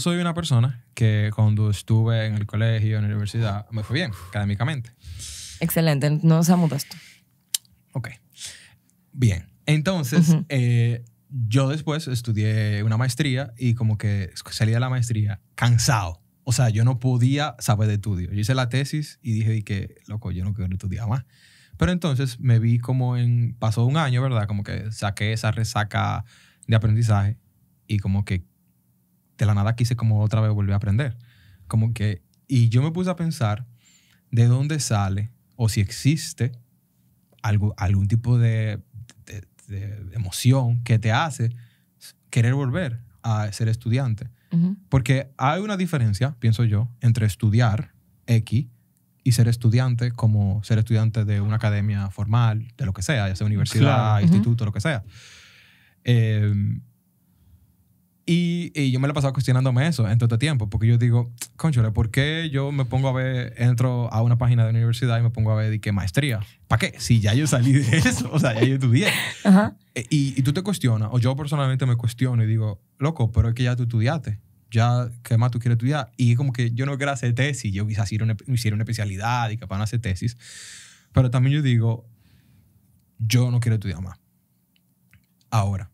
soy una persona que cuando estuve en el colegio, en la universidad, me fue bien académicamente. Excelente, no se esto. Ok. Bien. Entonces, eh, yo después estudié una maestría y como que salí de la maestría cansado. O sea, yo no podía saber de estudio. Yo hice la tesis y dije, que, loco, yo no quiero estudiar más. Pero entonces me vi como en, pasó un año, ¿verdad? Como que saqué esa resaca de aprendizaje y como que de la nada quise como otra vez volver a aprender. Como que, y yo me puse a pensar de dónde sale o si existe algo, algún tipo de, emoción que te hace querer volver a ser estudiante. Porque hay una diferencia, pienso yo, entre estudiar X y ser estudiante como ser estudiante de una academia formal, de lo que sea, ya sea universidad, instituto, lo que sea. Em, y, yo me la he pasado cuestionándome eso en todo este tiempo, porque yo digo, conchole, ¿por qué yo me pongo a ver, entro a una página de universidad y me pongo a ver de qué maestría? ¿Para qué? Si ya yo salí de eso, o sea, ya yo estudié. E, y, tú te cuestionas, o yo personalmente me cuestiono y digo, loco, pero es que ya tú estudiaste. Ya, ¿qué más tú quieres estudiar? Y como que yo no quiero hacer tesis, yo quizás hiciera una, hiciera una especialidad y capaz no hacer tesis. Pero también yo digo, yo no quiero estudiar más. Ahora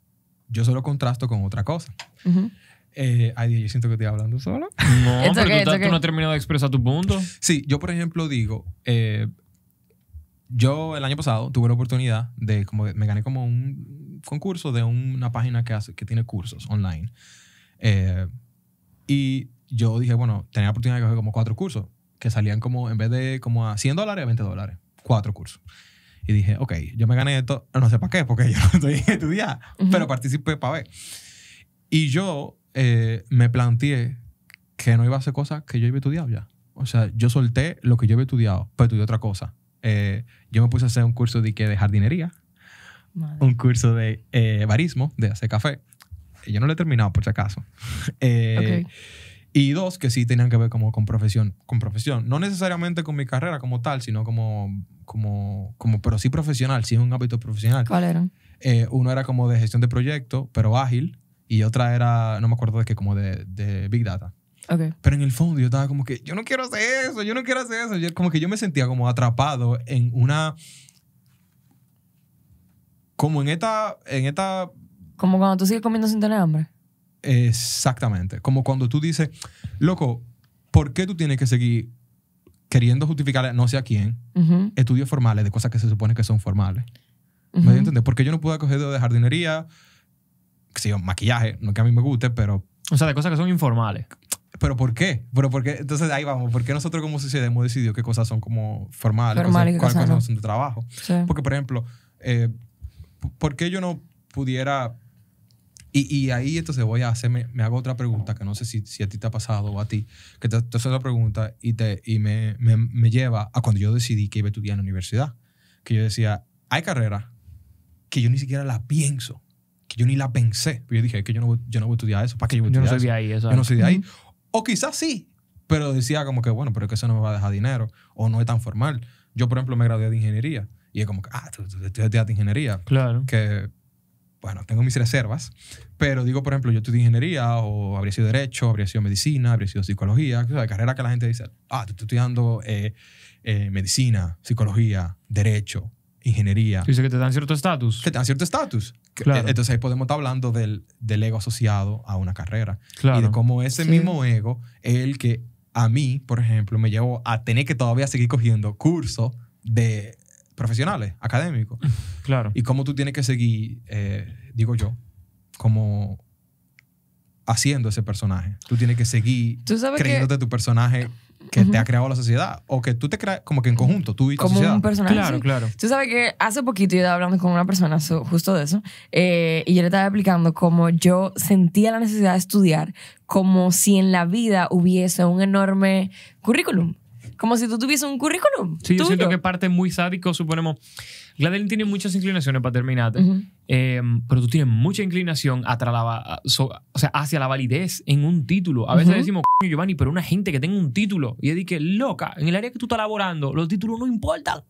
yo solo contrasto con otra cosa. Eh, ay, yo siento que estoy hablando solo. No, porque pero tú, no has terminado de expresar tu punto. Sí, yo por ejemplo digo, eh, yo el año pasado tuve la oportunidad de, como me gané como un concurso de una página que, hace, que tiene cursos online. Eh, y yo dije, bueno, tenía la oportunidad de coger como cuatro cursos que salían como, en vez de como a 100 dólares, a 20 dólares. Cuatro cursos. Y dije, ok, yo me gané esto, no sé para qué, porque yo no estoy estudiando pero participé para ver. Y yo eh, me planteé que no iba a hacer cosas que yo había estudiado ya. O sea, yo solté lo que yo había estudiado, pero estudié otra cosa. Eh, yo me puse a hacer un curso de, de jardinería, un curso de eh, barismo, de hacer café. Yo no lo he terminado, por si acaso. eh, y dos, que sí tenían que ver como con profesión, con profesión. No necesariamente con mi carrera como tal, sino como, como, como pero sí profesional, sí es un hábito profesional. ¿Cuál era? Eh, uno era como de gestión de proyecto, pero ágil, y otra era, no me acuerdo de qué, como de, Big Data. Pero en el fondo yo estaba como que, yo no quiero hacer eso, yo no quiero hacer eso. como que yo me sentía como atrapado en una... Como en esta... En esta como cuando tú sigues comiendo sin tener hambre. Exactamente. Como cuando tú dices, loco, ¿por qué tú tienes que seguir queriendo justificar, no sé a quién estudios formales de cosas que se supone que son formales? Uh ¿Me entiendes? qué yo no pude acoger de jardinería, que maquillaje, no que a mí me guste, pero... O sea, de cosas que son informales. ¿Pero por qué? ¿Pero por qué? Entonces ahí vamos. ¿Por qué nosotros como sociedad hemos decidido qué cosas son como formales, cuáles son de trabajo? Porque, por ejemplo, eh, ¿por qué yo no pudiera y, y, ahí entonces voy a hacerme, me hago otra pregunta, que no sé si, si a ti te ha pasado o a ti, que te, hace otra pregunta y, te, y me, me, me, lleva a cuando yo decidí que iba a estudiar en la universidad. Que yo decía, hay carreras que yo ni siquiera la pienso, que yo ni la pensé. yo dije, que yo no, yo no voy a estudiar eso, ¿para qué yo voy a estudiar Yo no soy de ahí, eso? Yo no soy de ahí. O quizás sí, pero decía como que, bueno, pero es que eso no me va a dejar dinero, o no es tan formal. Yo, por ejemplo, me gradué de ingeniería. Y es como que, ah, tú, ingeniería. Claro. Que bueno, tengo mis reservas, pero digo, por ejemplo, yo estudié ingeniería o habría sido derecho, habría sido medicina, habría sido psicología, Hay carreras carrera que la gente dice, ah, tú estoy estudiando eh, eh, medicina, psicología, derecho, ingeniería. Dice que te dan cierto estatus. Que te dan cierto estatus. Claro. Eh, entonces ahí podemos estar hablando del, del ego asociado a una carrera. Claro. Y de cómo ese mismo ego es el que a mí, por ejemplo, me llevó a tener que todavía seguir cogiendo cursos de profesionales, académicos. Claro. Y cómo tú tienes que seguir digo yo, como haciendo ese personaje. Tú tienes que seguir creyéndote tu personaje que te ha creado la sociedad o que tú te creas como que en conjunto, tú y tu sociedad. un personaje. Claro, claro. Tú sabes que hace poquito yo estaba hablando con una persona justo de eso eh, y yo le estaba explicando cómo yo sentía la necesidad de estudiar como si en la vida hubiese un enorme currículum. Como si tú tuviese un currículum. Sí, yo siento que parte muy sádico, suponemos Gladeline tiene muchas inclinaciones para terminarte, em, pero tú tienes mucha inclinación hacia la validez en un título. A veces decimos, Giovanni, pero una gente que tenga un título y es que loca, en el área que tú estás laborando, los títulos no importan.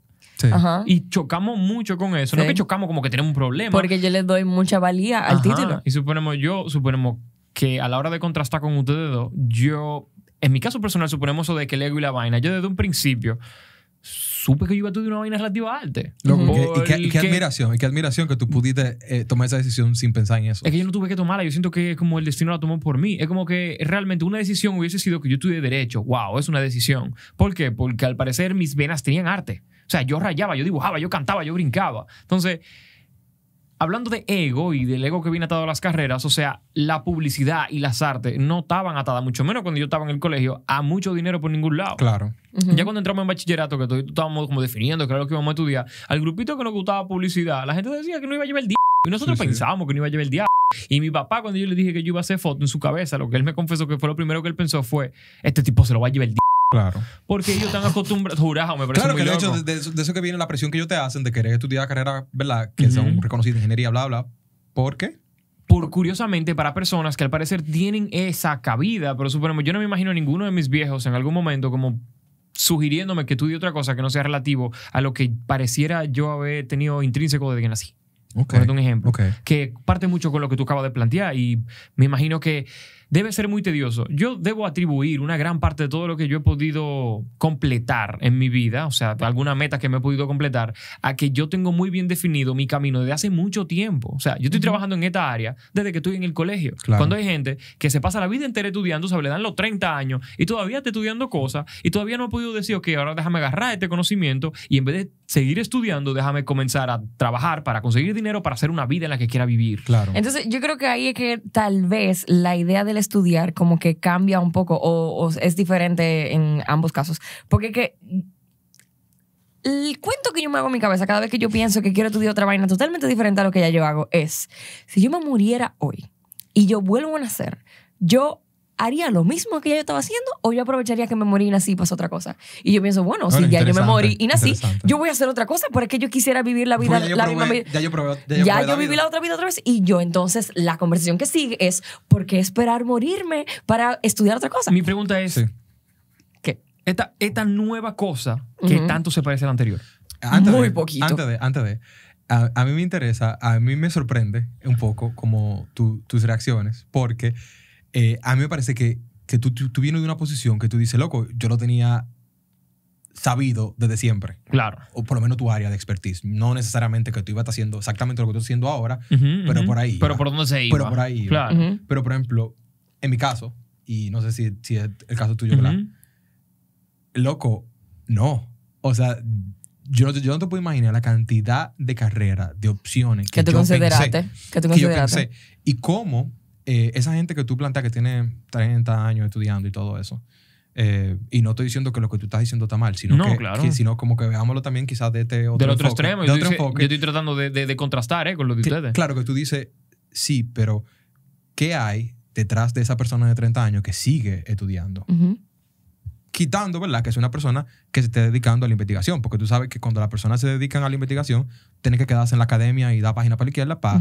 Y chocamos mucho con eso. No que chocamos como que tenemos un problema. Porque yo le doy mucha valía al título. Y suponemos, yo suponemos que a la hora de contrastar con ustedes dos, yo, en mi caso personal, suponemos eso de que el ego y la vaina, yo desde un principio supe que yo iba a estudiar una vaina relativa a arte. y, qué, admiración, y qué admiración que tú pudiste eh, tomar esa decisión sin pensar en eso. Es que yo no tuve que tomarla, yo siento que como el destino la tomó por mí. Es como que realmente una decisión hubiese sido que yo tuviera Derecho. ¡Wow! Es una decisión. ¿Por qué? Porque al parecer mis venas tenían arte. O sea, yo rayaba, yo dibujaba, yo cantaba, yo brincaba. Entonces hablando de ego y del ego que viene atado a las carreras, o sea, la publicidad y las artes no estaban atadas, mucho menos cuando yo estaba en el colegio, a mucho dinero por ningún lado. Claro. Ya cuando entramos en bachillerato, que todos estábamos como definiendo claro lo que íbamos a estudiar, al grupito que nos gustaba publicidad, la gente decía que no iba a llevar el día. Y nosotros pensábamos que no iba a llevar el día. Y mi papá, cuando yo le dije que yo iba a hacer foto en su cabeza, lo que él me confesó que fue lo primero que él pensó fue: Este tipo se lo va a llevar el Claro. Porque ellos están acostumbrados, jurado me parece Claro, que de hecho, de, eso que viene la presión que ellos te hacen de querer estudiar carrera, ¿verdad? Que un son ingeniería, bla, bla. ¿Por qué? Por curiosamente, para personas que al parecer tienen esa cabida, pero suponemos, yo no me imagino ninguno de mis viejos en algún momento como sugiriéndome que estudie otra cosa que no sea relativo a lo que pareciera yo haber tenido intrínseco desde que nací. Okay. Por un ejemplo. Que parte mucho con lo que tú acabas de plantear y me imagino que debe ser muy tedioso. Yo debo atribuir una gran parte de todo lo que yo he podido completar en mi vida, o sea, alguna meta que me he podido completar, a que yo tengo muy bien definido mi camino desde hace mucho tiempo. O sea, yo estoy trabajando en esta área desde que estoy en el colegio. Cuando hay gente que se pasa la vida entera estudiando, se le dan los 30 años y todavía está estudiando cosas y todavía no ha podido decir, ok, ahora déjame agarrar este conocimiento y en vez de seguir estudiando, déjame comenzar a trabajar para conseguir dinero para hacer una vida en la que quiera vivir. Entonces, yo creo que ahí es que tal vez la idea del estudiar como que cambia un poco o, es diferente en ambos casos? Porque que el cuento que yo me hago en mi cabeza cada vez que yo pienso que quiero estudiar otra vaina totalmente diferente a lo que ya yo hago es, si yo me muriera hoy y yo vuelvo a nacer, yo haría lo mismo que ya yo estaba haciendo o yo aprovecharía que me morí y nací y pasó otra cosa. Y yo pienso, bueno, si ya yo me morí y nací, yo voy a hacer otra cosa porque yo quisiera vivir la vida, la misma Ya yo, probé, viví la otra vida otra vez y yo entonces la conversación que sigue es, ¿por qué esperar morirme para estudiar otra cosa? Mi pregunta es, ¿qué? Esta, esta nueva cosa que tanto se parece a la anterior. Muy poquito. Antes de, antes de. A, mí me interesa, a mí me sorprende un poco como tus reacciones porque eh, a mí me parece que, tú, tú, vienes de una posición que tú dices, loco, yo lo tenía sabido desde siempre. Claro. O por lo menos tu área de expertise. No necesariamente que tú ibas haciendo exactamente lo que tú estás haciendo ahora, pero por ahí. Pero por dónde se iba. Pero por ahí. Claro. Pero por ejemplo, en mi caso, y no sé si, si es el caso tuyo, ¿verdad? Loco, no. O sea, yo, yo, no te puedo imaginar la cantidad de carreras, de opciones que, consideraste. que tú consideraste. Que yo y cómo eh, esa gente que tú planteas que tiene 30 años estudiando y todo eso, eh, y no estoy diciendo que lo que tú estás diciendo está mal, sino, que, sino como que veámoslo también quizás de este otro Del otro extremo. yo, estoy tratando de, contrastar eh, con lo de ustedes. Claro que tú dices, sí, pero ¿qué hay detrás de esa persona de 30 años que sigue estudiando? Quitando, ¿verdad? Que es una persona que se esté dedicando a la investigación, porque tú sabes que cuando las personas se dedican a la investigación, tienen que quedarse en la academia y dar página para la izquierda para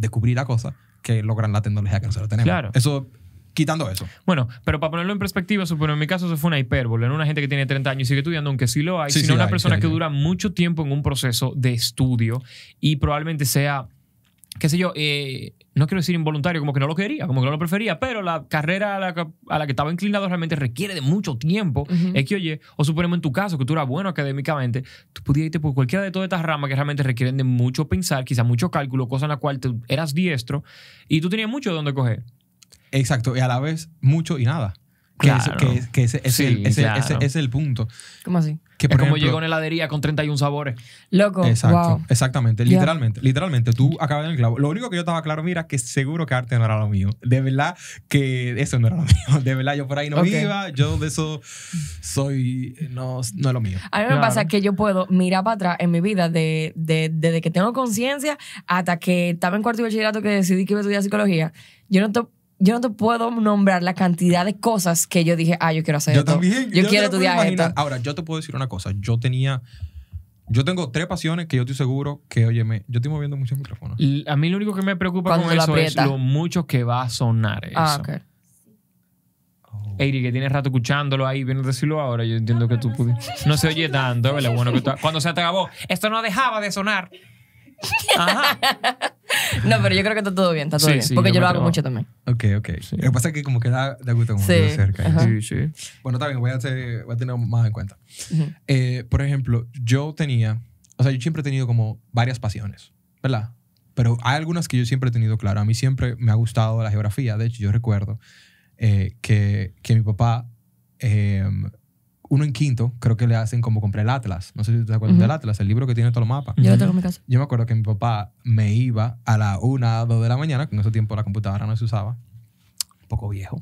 descubrir la cosa que logran la tecnología que nosotros tenemos. Claro. Eso quitando eso. Bueno, pero para ponerlo en perspectiva, supongo en mi caso eso fue una hipérbole, no una gente que tiene 30 años y sigue estudiando, aunque sí lo hay, sino una persona que dura mucho tiempo en un proceso de estudio y probablemente sea qué sé yo, eh, no quiero decir involuntario, como que no lo quería, como que no lo prefería, pero la carrera a la, que, estaba inclinado realmente requiere de mucho tiempo. Es que, oye, o suponemos en tu caso que tú eras bueno académicamente, tú pudieras irte por cualquiera de todas estas ramas que realmente requieren de mucho pensar, quizá mucho cálculo, cosa en la cual tú eras diestro y tú tenías mucho de dónde coger. Exacto, y a la vez mucho y nada. Que, ese, es el punto. ¿Cómo así? Que como llegó en heladería con 31 sabores. Loco. Exacto. Exactamente. Literalmente. Literalmente. Tú acabas en el clavo. Lo único que yo estaba claro, mira, que seguro que arte no era lo mío. De verdad que eso no era lo mío. De verdad, yo por ahí no viva iba. Yo de eso soy. No, no es lo mío. A mí me pasa que yo puedo mirar para atrás en mi vida de, de, desde que tengo conciencia hasta que estaba en cuarto de bachillerato que decidí que iba a estudiar psicología. Yo no estoy yo no te puedo nombrar la cantidad de cosas que yo dije, ah, yo quiero hacer yo esto. yo, quiero estudiar esto. Ahora, yo te puedo decir una cosa. Yo tenía. Yo tengo tres pasiones que yo estoy seguro que, óyeme, yo estoy moviendo muchos micrófonos. A mí lo único que me preocupa con eso es lo mucho que va a sonar eso. Ah, ok. Oh. que tienes rato escuchándolo ahí, vienes a decirlo ahora. Yo entiendo que tú no, pudiste. no se oye tanto, ¿verdad? Bueno, que tú... cuando se te acabó, esto no dejaba de sonar. Ajá. No, pero yo creo que está todo bien, está todo bien. porque yo lo hago mucho también. Ok, ok. Lo que pasa es que como que da, da gusto como sí. cerca. Sí, sí. Bueno, está bien, voy a, tener más en cuenta. Eh, por ejemplo, yo tenía, o sea, yo siempre he tenido como varias pasiones, ¿verdad? Pero hay algunas que yo siempre he tenido claro. A mí siempre me ha gustado la geografía. De hecho, yo recuerdo eh, que, que mi papá eh, uno en quinto, creo que le hacen como compré el Atlas. No sé si te acuerdas del Atlas, el libro que tiene todos los mapas. Yo lo tengo en mi casa. Yo me acuerdo que mi papá me iba a la una, dos de la mañana, que en ese tiempo la computadora no se usaba, un poco viejo.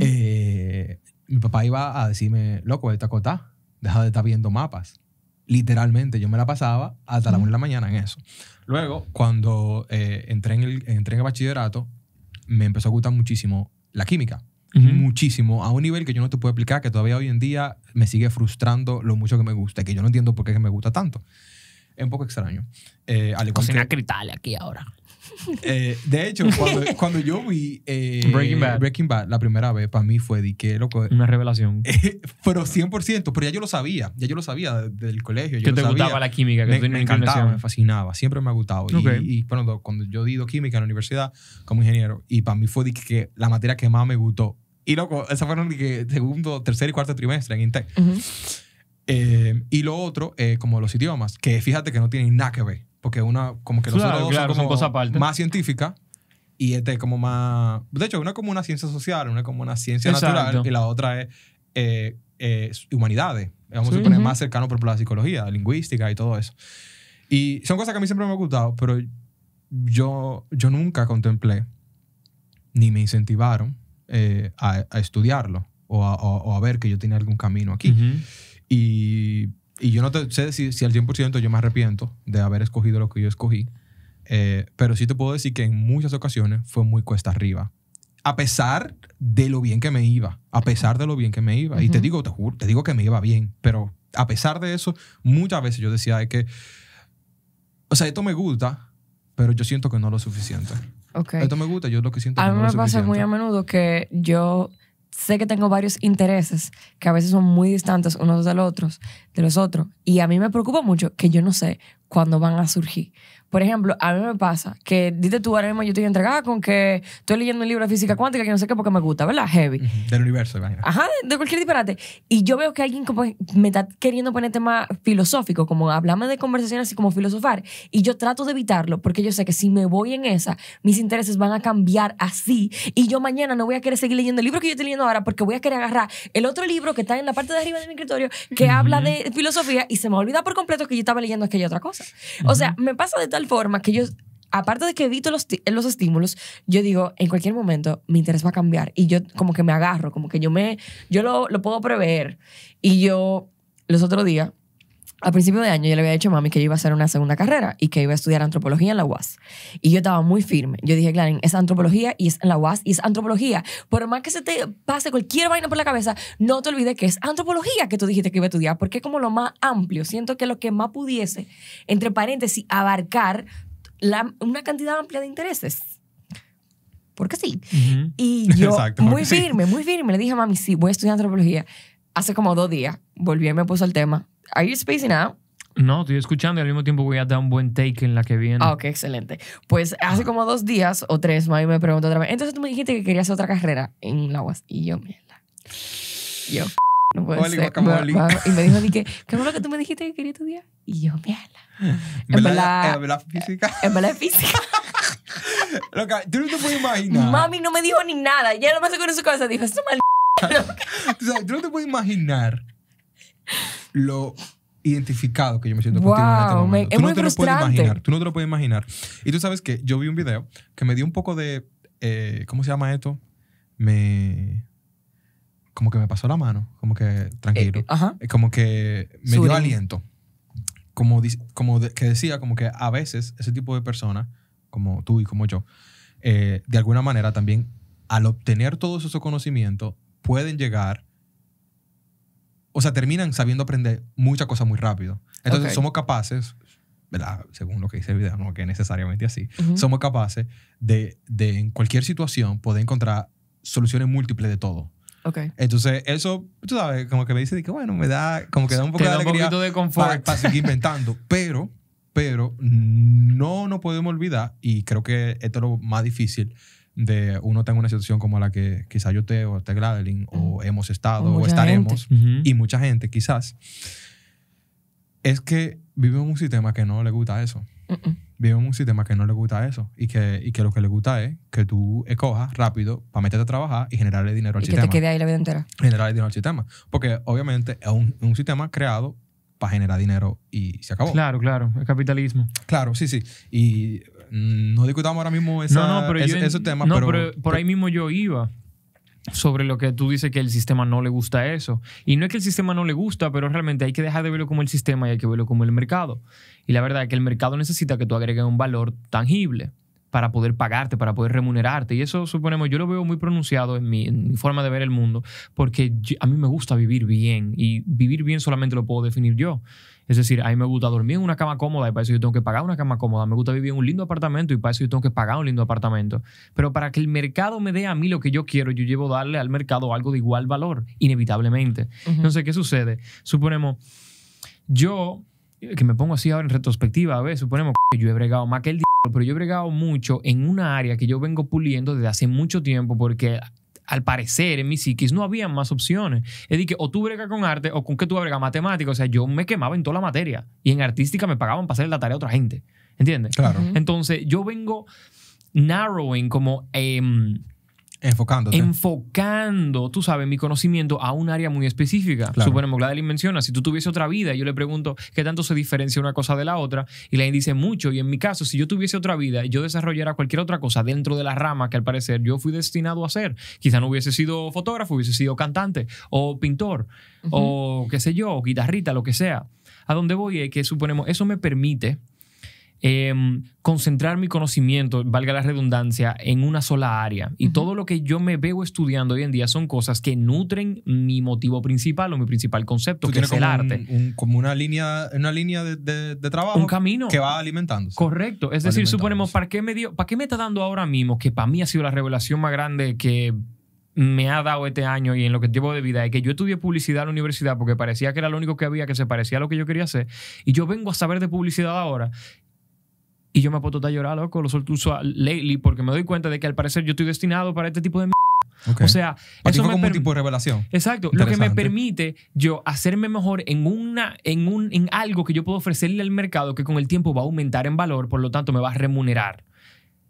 Eh, mi papá iba a decirme, loco, esta cota, deja de estar viendo mapas. Literalmente, yo me la pasaba hasta las la una de la mañana en eso. Luego, cuando eh, entré, en el, entré en el bachillerato, me empezó a gustar muchísimo la química muchísimo, a un nivel que yo no te puedo explicar, que todavía hoy en día me sigue frustrando lo mucho que me gusta, que yo no entiendo por qué me gusta tanto. Es un poco extraño. Eh, al Cocina cristal aquí ahora. Eh, de hecho, cuando, yo vi eh, Breaking, Bad. la primera vez, para mí fue de que loco. Una revelación. pero 100%, pero ya yo lo sabía, ya yo lo sabía del colegio. Yo que te gustaba la química, que me, encantaba, me fascinaba, siempre me ha gustado. Y, bueno, cuando yo di química en la universidad como ingeniero, y para mí fue que la materia que más me gustó y loco, esas fueron el segundo, tercer y cuarto trimestre en Intec. Eh, y lo otro, eh, como los idiomas, que fíjate que no tienen nada que ver, porque una, como que los nosotros son como más científica y este como más... De hecho, una es como una ciencia social, una es como una ciencia natural y la otra es eh, eh, humanidades, vamos a poner más cercano por la psicología, lingüística y todo eso. Y son cosas que a mí siempre me han gustado, pero yo, yo nunca contemplé, ni me incentivaron eh, a, estudiarlo o a, ver que yo tenía algún camino aquí. y, yo no sé si, si, al 100% yo me arrepiento de haber escogido lo que yo escogí, eh, pero sí te puedo decir que en muchas ocasiones fue muy cuesta arriba. A pesar de lo bien que me iba, a pesar de lo bien que me iba. Y te digo, te juro, te digo que me iba bien, pero a pesar de eso, muchas veces yo decía, que, o sea, esto me gusta, pero yo siento que no lo suficiente. Esto me gusta, yo lo que siento. A mí me pasa muy a menudo que yo sé que tengo varios intereses que a veces son muy distantes unos de otros, de los otros, y a mí me preocupa mucho que yo no sé cuándo van a surgir. Por ejemplo, a mí me pasa que, dite tú, ahora mismo yo estoy entregada con que estoy leyendo un libro de física cuántica que no sé qué porque me gusta, ¿verdad? Heavy. Del universo, imagínate. Ajá, de, cualquier disparate. Y yo veo que alguien como me está queriendo poner tema filosófico como hablamos de conversaciones así como filosofar. Y yo trato de evitarlo porque yo sé que si me voy en esa, mis intereses van a cambiar así. Y yo mañana no voy a querer seguir leyendo el libro que yo estoy leyendo ahora porque voy a querer agarrar el otro libro que está en la parte de arriba de mi escritorio que habla de filosofía y se me olvida por completo que yo estaba leyendo aquella otra cosa. O sea, me pasa de tal forma que yo, aparte de que evito los, los estímulos, yo digo, en cualquier momento mi interés va a cambiar y yo como que me agarro, como que yo me, yo lo, lo puedo prever. Y yo, los otros días, al principio de año yo le había dicho a mami que yo iba a hacer una segunda carrera y que iba a estudiar antropología en la UAS. Y yo estaba muy firme. Yo dije, Clarín, es antropología y es en la UAS y es antropología. Por más que se te pase cualquier vaina por la cabeza, no te olvides que es antropología que tú dijiste que iba a estudiar, porque es como lo más amplio. Siento que lo que más pudiese, entre paréntesis, abarcar una cantidad amplia de intereses porque sí. Y yo, muy firme, muy firme, le dije a mami, sí, voy a estudiar antropología. Hace como dos días volví y me puso el tema. Are you spacing out? No, estoy escuchando y al mismo tiempo voy a dar un buen take en la que viene. Ah, ok, excelente. Pues hace como dos días o tres, Mami me preguntó otra vez. Entonces tú me dijiste que querías otra carrera en la UAS. Y yo, mierda. Yo, no puedo ser. y me dijo, que ¿qué es lo que tú me dijiste que tu estudiar? Y yo, mierda. En verdad. En la física. En la física. Loca, tú no te puedes imaginar. Mami no me dijo ni nada. Ya lo más con en su casa dijo, esto mal. tú no te puedes imaginar lo identificado que yo me siento wow, contigo en este momento. no te lo puedes imaginar. Tú no te lo puedes imaginar. Y tú sabes que yo vi un video que me dio un poco de. Eh, ¿Cómo se llama esto? Me. Como que me pasó la mano. Como que. Tranquilo. Eh, eh, como que me dio aliento. Como, como que decía, como que a veces ese tipo de personas, como tú y como yo, de alguna manera también, al obtener todos esos conocimientos, pueden llegar o sea, terminan sabiendo aprender muchas cosas muy rápido. Entonces, somos capaces, ¿verdad? según lo que dice el video, no que necesariamente así, somos capaces de, de, en cualquier situación poder encontrar soluciones múltiples de todo. Okay. Entonces, eso, tú sabes, como que me dice bueno, me da, como que da un poco de alegría un de confort. Para, para seguir inventando. pero, pero, no nos podemos olvidar, y creo que esto es lo más difícil, de uno tenga una situación como la que quizá yo te o te, Gladeline o hemos estado o, estaremos y mucha gente quizás es que vive en un sistema que no le gusta eso. Vive en un sistema que no le gusta eso y que, y que lo que le gusta es que tú escojas rápido para meterte a trabajar y generarle dinero al sistema. que te quede ahí la vida entera. Generarle dinero al sistema. Porque obviamente es un, un sistema creado para generar dinero y se acabó. Claro, claro, el capitalismo. Claro, sí, sí. Y Mm, no discutamos ahora mismo tema. pero, por ahí mismo yo iba sobre lo que tú dices que el sistema no le gusta eso. Y no es que el sistema no le gusta, pero realmente hay que dejar de verlo como el sistema y hay que verlo como el mercado. Y la verdad es que el mercado necesita que tú agregues un valor tangible para poder pagarte, para poder remunerarte. Y eso, suponemos, yo lo veo muy pronunciado en mi, forma de ver el mundo, porque a mí me gusta vivir bien y vivir bien solamente lo puedo definir yo. Es decir, a mí me gusta dormir en una cama cómoda y para eso yo tengo que pagar una cama cómoda. Me gusta vivir en un lindo apartamento y para eso yo tengo que pagar un lindo apartamento. Pero para que el mercado me dé a mí lo que yo quiero, yo llevo a darle al mercado algo de igual valor, inevitablemente. no sé ¿qué sucede? Suponemos, yo que me pongo así ahora en retrospectiva, a ver, suponemos que yo he bregado más que el diablo, pero yo he bregado mucho en una área que yo vengo puliendo desde hace mucho tiempo porque al parecer en mi psiquis no había más opciones. Es decir, que o tú bregas con arte o con que tú bregas matemática. O sea, yo me quemaba en toda la materia y en artística me pagaban para hacer la tarea a otra gente. ¿Entiendes? Claro. Entonces, yo vengo narrowing como... Em, Enfocándote. Enfocando, tú sabes, mi conocimiento a un área muy específica. Suponemos que la de menciona, si tú tuviese otra vida, yo le pregunto qué tanto se diferencia una cosa de la otra, y la dice mucho. Y en mi caso, si yo tuviese otra vida, yo desarrollara cualquier otra cosa dentro de la rama que al parecer yo fui destinado a ser. Quizá no hubiese sido fotógrafo, hubiese sido cantante, o pintor, o qué sé yo, guitarrita, lo que sea. A dónde voy es que suponemos, eso me permite Em, concentrar mi conocimiento, valga la redundancia, en una sola área. Y todo lo que yo me veo estudiando hoy en día son cosas que nutren mi motivo principal o mi principal concepto, que es el arte. como una línea, una línea de, trabajo. Un camino. Que va alimentando Correcto. Es decir, suponemos, ¿para qué, me ¿para qué me está dando ahora mismo? Que para mí ha sido la revelación más grande que me ha dado este año y en lo que llevo de vida es que yo estudié publicidad en la universidad porque parecía que era lo único que había que se parecía a lo que yo quería hacer y yo vengo a saber de publicidad ahora y yo me puedo estar llorar, loco, lo uso lately porque me doy cuenta de que al parecer yo estoy destinado para este tipo de O sea, eso me como un tipo de revelación. Exacto, lo que me permite yo hacerme mejor en una en un en algo que yo puedo ofrecerle al mercado que con el tiempo va a aumentar en valor, por lo tanto me va a remunerar.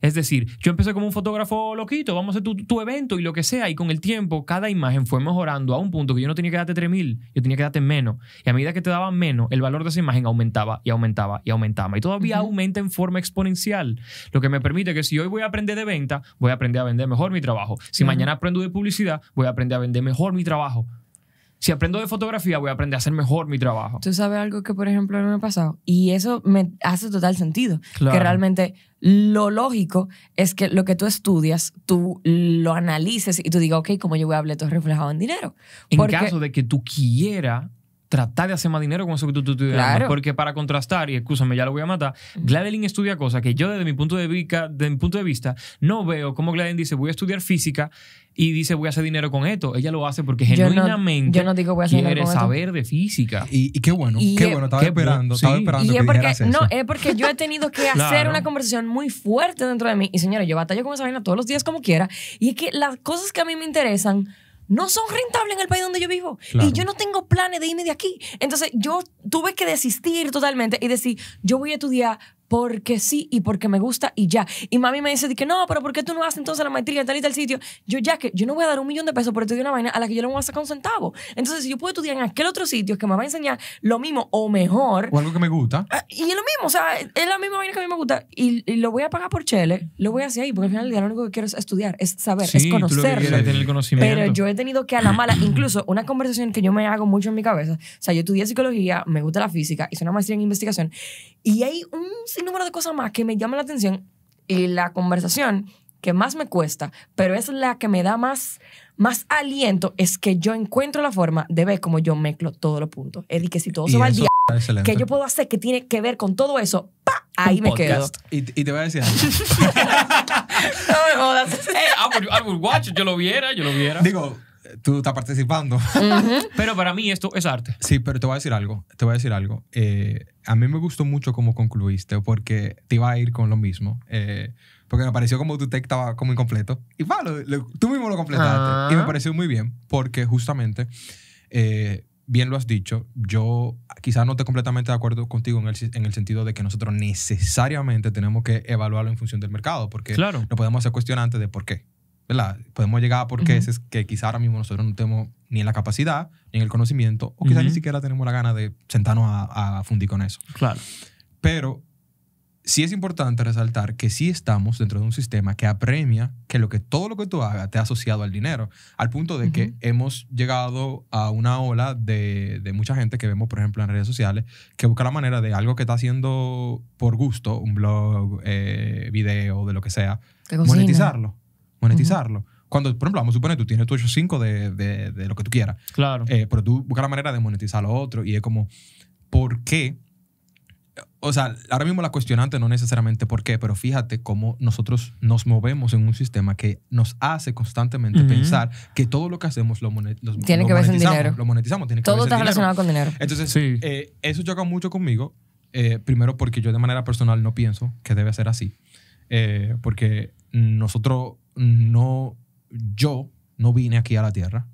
Es decir, yo empecé como un fotógrafo loquito, vamos a hacer tu, evento y lo que sea, y con el tiempo cada imagen fue mejorando a un punto que yo no tenía que darte 3.000, yo tenía que darte menos. Y a medida que te daban menos, el valor de esa imagen aumentaba y aumentaba y aumentaba. Y todavía aumenta en forma exponencial, lo que me permite que si hoy voy a aprender de venta, voy a aprender a vender mejor mi trabajo. Si mañana aprendo de publicidad, voy a aprender a vender mejor mi trabajo si aprendo de fotografía, voy a aprender a hacer mejor mi trabajo. Tú sabes algo que, por ejemplo, no me ha pasado. Y eso me hace total sentido. Claro. Que realmente lo lógico es que lo que tú estudias, tú lo analices y tú digas, ok, ¿cómo yo voy a hablar todo reflejado en dinero? En caso de que tú quieras tratar de hacer más dinero con eso que tú, tú, Porque para contrastar, y escúchame, ya lo voy a matar, Gladeline estudia cosas que yo desde mi punto de vista, desde punto de vista no veo como Gladeline dice, voy a estudiar física y dice, voy a hacer dinero con esto. Ella lo hace porque genuinamente yo no, digo, voy quiere saber de física. Y, qué bueno, qué bueno, estaba esperando, estaba esperando. Y es porque, no, es porque yo he tenido que hacer una conversación muy fuerte dentro de mí. Y señores, yo batallo con esa vaina todos los días como quiera. Y es que las cosas que a mí me interesan no son rentables en el país donde yo vivo. Y yo no tengo planes de irme de aquí. Entonces yo tuve que desistir totalmente y decir, yo voy a estudiar porque sí y porque me gusta y ya. Y mami me dice que no, pero ¿por qué tú no haces entonces la maestría en tal y tal sitio? Yo ya que yo no voy a dar un millón de pesos por estudiar una vaina a la que yo le voy a sacar un centavo. Entonces, si yo puedo estudiar en aquel otro sitio que me va a enseñar lo mismo o mejor. O algo que me gusta. Ah, y es lo mismo, o sea, es la misma vaina que a mí me gusta. Y, lo voy a pagar por chele, lo voy a hacer ahí, porque al final del día lo único que quiero es estudiar, es saber, es conocer. Pero yo he tenido que a la mala, incluso una conversación que yo me hago mucho en mi cabeza. O sea, yo estudié psicología, me gusta la física, hice una maestría en investigación y hay un número de cosas más que me llaman la atención y la conversación que más me cuesta, pero es la que me da más, más aliento, es que yo encuentro la forma de ver cómo yo mezclo todos los puntos. Es que si todo se va al día, que yo puedo hacer que tiene que ver con todo eso, ahí me quedo. Y, te voy a decir no me jodas. watch Yo lo viera, yo lo viera. Digo, tú estás participando. pero para mí esto es arte. Sí, pero te voy a decir algo, te voy a decir algo. Eh, a mí me gustó mucho cómo concluiste, porque te iba a ir con lo mismo. Eh, porque me pareció como tu tech estaba como incompleto. Y tú mismo lo completaste. Ah. Y me pareció muy bien, porque justamente, eh, bien lo has dicho, yo quizás no estoy completamente de acuerdo contigo en el, en el, sentido de que nosotros necesariamente tenemos que evaluarlo en función del mercado, porque claro. no podemos hacer cuestionantes de por qué. Podemos llegar por es que quizá ahora mismo nosotros no tenemos ni en la capacidad, ni en el conocimiento, o quizá ni siquiera tenemos la gana de sentarnos a, fundir con eso. Claro. Pero sí es importante resaltar que sí estamos dentro de un sistema que apremia que, lo que todo lo que tú hagas te ha asociado al dinero, al punto de que hemos llegado a una ola de, de mucha gente que vemos, por ejemplo, en redes sociales, que busca la manera de algo que está haciendo por gusto, un blog, eh, video, de lo que sea, monetizarlo monetizarlo. Cuando, por ejemplo, vamos a suponer, tú tienes tu 8.5 de, de, de lo que tú quieras. Claro. Eh, pero tú buscas la manera de monetizar lo otro y es como, ¿por qué? O sea, ahora mismo la cuestionante no necesariamente por qué, pero fíjate cómo nosotros nos movemos en un sistema que nos hace constantemente pensar que todo lo que hacemos lo, monetizamos. tiene que monetizamos. dinero. Lo monetizamos. todo está relacionado con dinero. Entonces, sí. Eh, eso choca mucho conmigo. Eh, primero porque yo de manera personal no pienso que debe ser así. porque nosotros no, yo no vine aquí a la tierra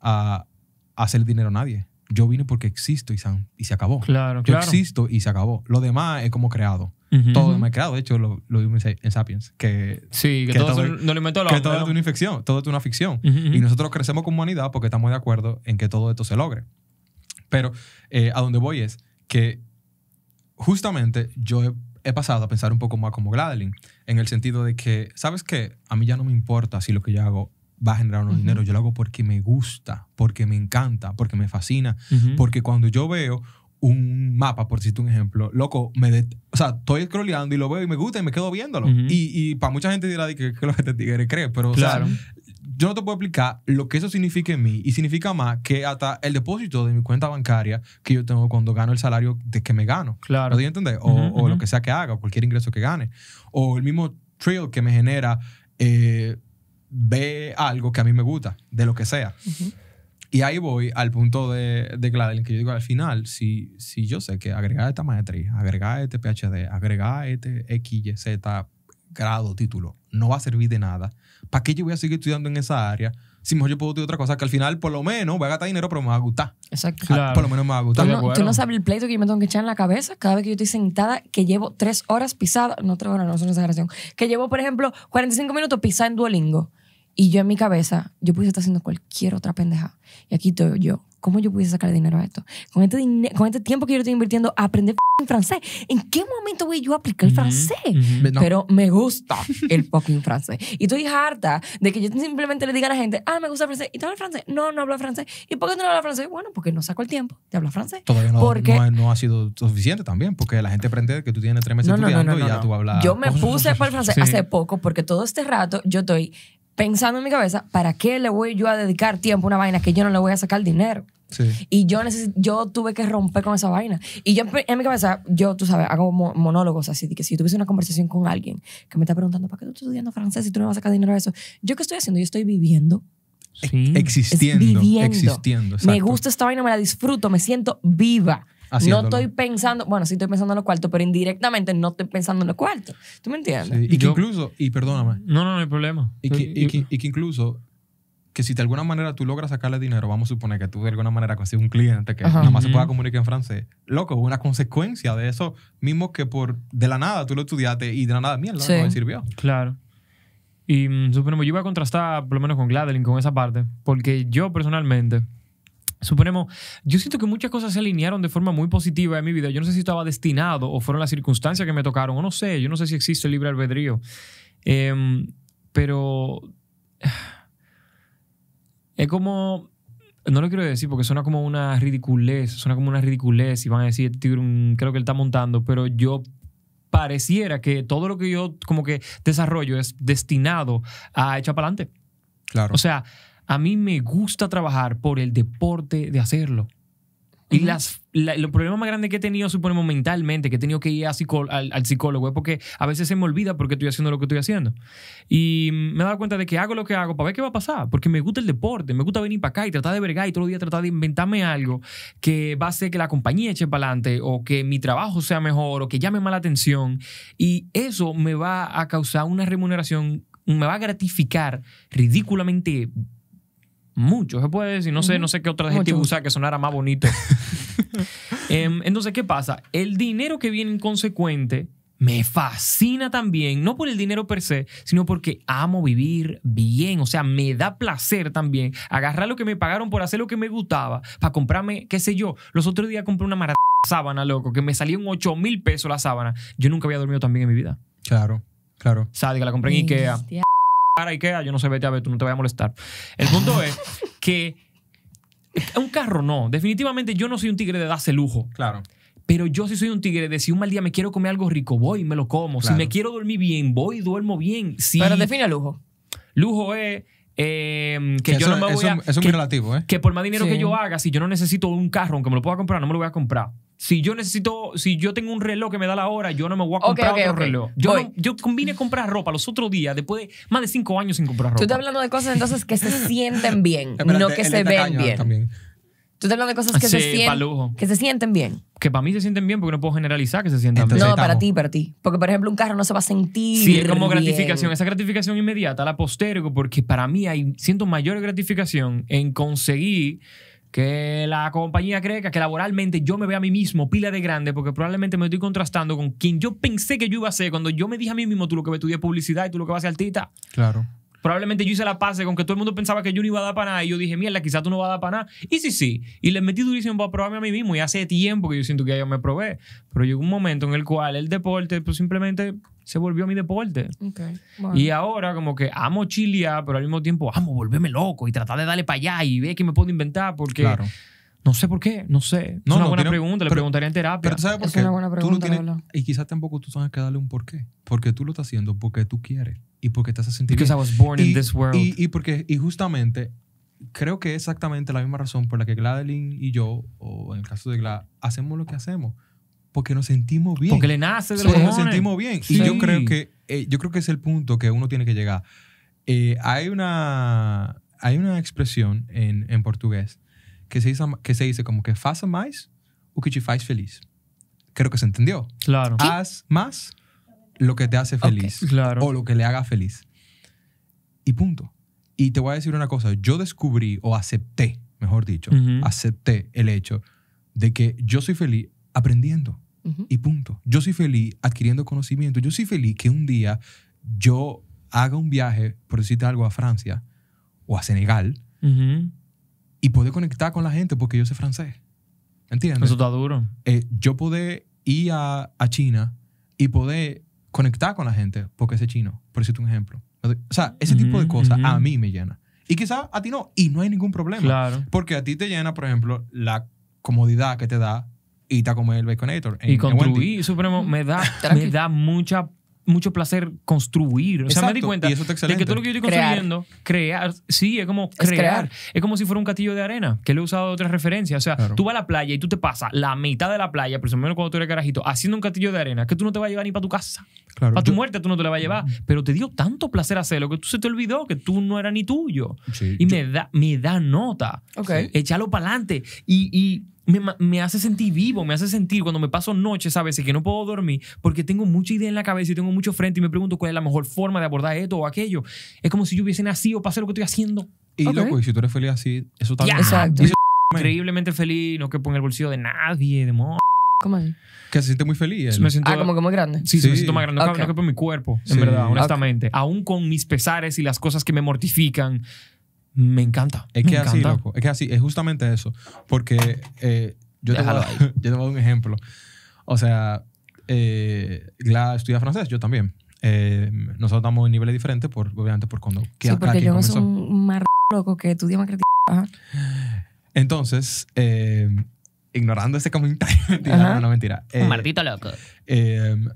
a, hacer dinero a nadie. Yo vine porque existo y se, y se acabó. Claro, yo existo y se acabó. Lo demás es como creado. todo lo demás me creado. De hecho, lo, lo vimos en Sapiens. Que, sí, que, todo, es una ficción, todo es una ficción. y nosotros crecemos como humanidad porque estamos de acuerdo en que todo esto se logre. Pero eh, a donde voy es que justamente yo he he pasado a pensar un poco más como Gladlin en el sentido de que, ¿sabes qué? A mí ya no me importa si lo que yo hago va a generar unos dinero, yo lo hago porque me gusta, porque me encanta, porque me fascina, porque cuando yo veo un mapa, por decirte un ejemplo, loco, me o sea, estoy scrolleando y lo veo y me gusta y me quedo viéndolo. Y, para mucha gente dirá que, que lo que te tigre cree, pero claro yo no te puedo explicar lo que eso significa en mí y significa más que hasta el depósito de mi cuenta bancaria que yo tengo cuando gano el salario de que me gano. Claro. ¿Lo entender? O, o lo que sea que haga, cualquier ingreso que gane. O el mismo trail que me genera eh, ve algo que a mí me gusta, de lo que sea. Y ahí voy al punto de, de que yo digo al final, si, si yo sé que agregar esta maestría, agregar este PhD, agregar este XYZ grado, título, no va a servir de nada. ¿Para qué yo voy a seguir estudiando en esa área? Si mejor yo puedo estudiar otra cosa que al final, por lo menos, voy a gastar dinero, pero me va a gustar. Exacto. por lo menos me va a gustar. Tú no, sabes el pleito que yo me tengo que echar en la cabeza cada vez que yo estoy sentada, que llevo tres horas pisada, no tres horas, no, es una exageración, que llevo, por ejemplo, 45 minutos pisada en Duolingo. Y yo en mi cabeza, yo pudiese estar haciendo cualquier otra pendeja. Y aquí estoy yo ¿cómo yo pudiese sacar dinero a esto? Este con este, tiempo que yo estoy invirtiendo a aprender francés, ¿en qué momento voy yo a aplicar el francés? Pero me gusta el fucking francés. Y estoy harta de que yo simplemente le diga a la gente, ah, me gusta el francés. ¿Y tú hablas francés? No, no hablo francés. ¿Y por qué no hablas francés? Bueno, porque no saco el tiempo de hablar francés. Todavía no, porque... no, ha sido suficiente también, porque la gente aprende que tú tienes tres meses estudiando y ya tú hablas. Yo me puse para el francés hace poco porque todo este rato yo estoy pensando en mi cabeza, ¿para qué le voy yo a dedicar tiempo a una vaina que yo no le voy a sacar dinero? Y yo, yo tuve que romper con esa vaina. Y yo en mi cabeza, yo, tú sabes, hago monólogos así, de que si tuviese una conversación con alguien que me está preguntando, ¿para qué tú estás estudiando francés si tú no vas a sacar dinero de eso? ¿Yo qué estoy haciendo? Yo estoy viviendo. Sí. Existiendo, viviendo. Existiendo. Me gusta esta vaina, me la disfruto, me siento viva. No estoy pensando, bueno, sí estoy pensando en los cuartos, pero indirectamente no estoy pensando en los cuartos. ¿Tú me entiendes? Sí. Y, que incluso, y perdóname. No, no, no hay problema. Y que, y, incluso, que si de alguna manera tú logras sacarle dinero, vamos a suponer que tú de alguna manera consigues un cliente que nada más se pueda comunicar en francés, loco, una consecuencia de eso mismo que por de la nada tú lo estudiaste y de la nada, mierda, no me sirvió. Claro. Y mm, suponemos, yo iba a contrastar por lo menos con Gladeline con esa parte, porque yo personalmente Suponemos, yo siento que muchas cosas se alinearon de forma muy positiva en mi vida. Yo no sé si estaba destinado o fueron las circunstancias que me tocaron, o no sé, yo no sé si existe el libre albedrío. Em, pero es como, no lo quiero decir porque suena como una ridiculez, suena como una ridiculez y van a decir, mm, creo que él está montando, pero yo pareciera que todo lo que yo como que desarrollo es destinado a echar para adelante. Claro. O sea, a mí me gusta trabajar por el deporte de hacerlo. Y las, problemas el problema más grandes que he tenido, suponemos mentalmente, que he tenido que ir al, psicólogo, es porque a veces se me olvida porque estoy haciendo lo que estoy haciendo. Y me he dado cuenta de que hago lo que hago para ver qué va a pasar, porque me gusta el deporte, me gusta venir para acá y tratar de vergar y todo el día tratar de inventarme algo que va a hacer que la compañía eche para adelante o que mi trabajo sea mejor o que llame más atención. Y eso me va a causar una remuneración, me va a gratificar ridículamente mucho se puede decir. No sé, no sé qué otra adjetivo usar que sonara más bonito. Em, entonces, ¿qué pasa? El dinero que viene inconsecuente me fascina también, no por el dinero per se, sino porque amo vivir bien. O sea, me da placer también agarrar lo que me pagaron por hacer lo que me gustaba, para comprarme, qué sé yo. Los otros días compré una maratón sábana, loco, que me un 8 mil pesos la sábana. Yo nunca había dormido tan bien en mi vida. Claro, claro. sádica que la compré en Ikea para Ikea, yo no sé, vete a ver, tú no te voy a molestar. El punto es que un carro no. Definitivamente yo no soy un tigre de darse lujo. Claro. Pero yo sí soy un tigre de si un mal día me quiero comer algo rico, voy y me lo como. Si me quiero dormir bien, voy y duermo bien. Si... Pero define lujo. Lujo es em, que, yo no me voy a, es un relativo, ¿eh? Que por más dinero que yo haga, si yo no necesito un carro, aunque me lo pueda comprar, no me lo voy a comprar. Si yo necesito, si yo tengo un reloj que me da la hora, yo no me voy a comprar otro reloj. Yo, a comprar ropa los otros días, después de más de cinco años sin comprar ropa. Tú estás hablando de cosas entonces que se sienten bien, no que se ven bien. Tú estás hablando de cosas que, se sienten, bien. Que para mí se sienten bien porque no puedo generalizar que se sientan bien. No, para ti, para ti. Porque, por ejemplo, un carro no se va a sentir. Sí, es como gratificación. Esa gratificación inmediata la postergo porque para mí hay, siento mayor gratificación en conseguir que la compañía cree que laboralmente yo me veo a mí mismo pila de grande porque probablemente me estoy contrastando con quien yo pensé que yo iba a ser cuando yo me dije a mí mismo tú lo que estudias publicidad y tú lo que vas a ser artista. Claro. Probablemente yo hice la pase con que todo el mundo pensaba que yo no iba a dar para nada. Y yo dije, mierda, quizás tú no vas a dar para nada. Y sí, sí. Y le metí durísimo para probarme a mí mismo. Y hace tiempo que yo siento que ya yo me probé. Pero llegó un momento en el cual el deporte, pues simplemente se volvió mi deporte. Y ahora como que amo chilear, pero al mismo tiempo amo volverme loco y tratar de darle para allá y ver qué me puedo inventar porque... No sé por qué, no sé. No, es una buena pregunta, le preguntaría en terapia. Pero sabes por qué. Una buena pregunta, y quizás tampoco tú sabes que darle un por qué. Porque tú lo estás haciendo porque tú quieres y porque te haces sentir Because bien. I was born y, in this world. Y, porque, justamente, creo que es exactamente la misma razón por la que Gladeline y yo, o en el caso de Glad, hacemos lo que hacemos. Porque nos sentimos bien. Porque le nace de lo Porque nos sentimos bien. Y yo creo que eh, yo creo que es el punto que uno tiene que llegar. Eh, hay, una, hay una expresión en portugués que se, dice, que se dice como que faça más o que te faz feliz. Creo que se entendió. Claro. Haz más lo que te hace feliz. Claro. O lo que le haga feliz. Y punto. Y te voy a decir una cosa. Yo descubrí o acepté, mejor dicho, acepté el hecho de que yo soy feliz aprendiendo. Y punto. Yo soy feliz adquiriendo conocimiento. Yo soy feliz que un día yo haga un viaje, por decirte algo, a Francia o a Senegal. Uh y poder conectar con la gente porque yo sé francés. ¿Entiendes? Eso está duro. Eh, yo pude ir a, China y poder conectar con la gente porque sé chino, por decirte un ejemplo. O sea, ese tipo de cosas a mí me llena. Y quizás a ti no, y no hay ningún problema. Claro. Porque a ti te llena, por ejemplo, la comodidad que te da y está como el Baconator. y construir, Supremo, me da, me da mucha mucho placer construir. O sea, me di cuenta de que todo lo que yo estoy construyendo, crear, sí, es como crear. Es, como si fuera un castillo de arena, que le he usado otras referencias. O sea, tú vas a la playa y tú te pasas la mitad de la playa, por lo menos cuando tú eres carajito, haciendo un castillo de arena, que tú no te vas a llevar ni para tu casa. Claro. Para tu muerte tú no te lo vas a llevar. Pero te dio tanto placer hacerlo que tú se te olvidó que tú no eras ni tuyo. y me, da, me da nota. Okay. para adelante. y me, me, hace sentir vivo, me hace sentir cuando me paso noches a veces que no puedo dormir porque tengo mucha idea en la cabeza y tengo mucho frente y me pregunto cuál es la mejor forma de abordar esto o aquello. Es como si yo hubiese nacido para hacer lo que estoy haciendo. Y loco, y si tú eres feliz así, eso también increíblemente feliz, no que ponga el bolsillo de nadie, de ¿Cómo es? Que se siente muy feliz. Me siento, ah, como que muy grande. Sí, me siento más grande. No, okay. por mi cuerpo, en verdad, honestamente. Aún con mis pesares y las cosas que me mortifican, me encanta. Es que así, loco. Es que así, es justamente eso. Porque eh, yo, te voy un ejemplo. O sea, eh, la estudia francés, yo también. Eh, nosotros en niveles diferentes, por, obviamente, por cuando. sí, porque yo no soy un mar loco que estudia más Entonces, eh, ignorando este comentario, mentira, no, no, mentira. un eh, martito loco. el